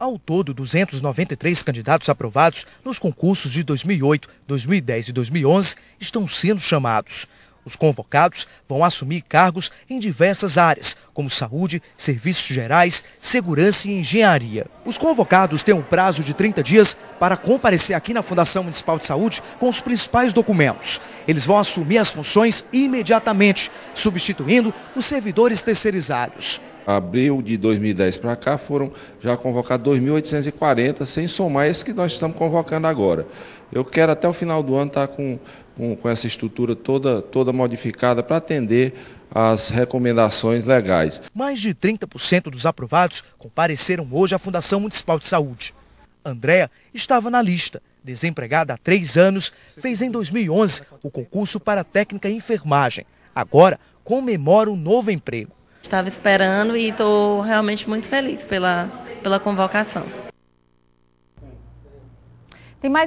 Ao todo, 293 candidatos aprovados nos concursos de 2008, 2010 e 2011 estão sendo chamados. Os convocados vão assumir cargos em diversas áreas, como saúde, serviços gerais, segurança e engenharia. Os convocados têm um prazo de 30 dias para comparecer aqui na Fundação Municipal de Saúde com os principais documentos. Eles vão assumir as funções imediatamente, substituindo os servidores terceirizados abril de 2010 para cá, foram já convocados 2.840, sem somar esse que nós estamos convocando agora. Eu quero até o final do ano estar tá com, com, com essa estrutura toda, toda modificada para atender as recomendações legais. Mais de 30% dos aprovados compareceram hoje à Fundação Municipal de Saúde. Andréa estava na lista. Desempregada há três anos, fez em 2011 o concurso para técnica em enfermagem. Agora comemora o um novo emprego Estava esperando e estou realmente muito feliz pela, pela convocação. Tem mais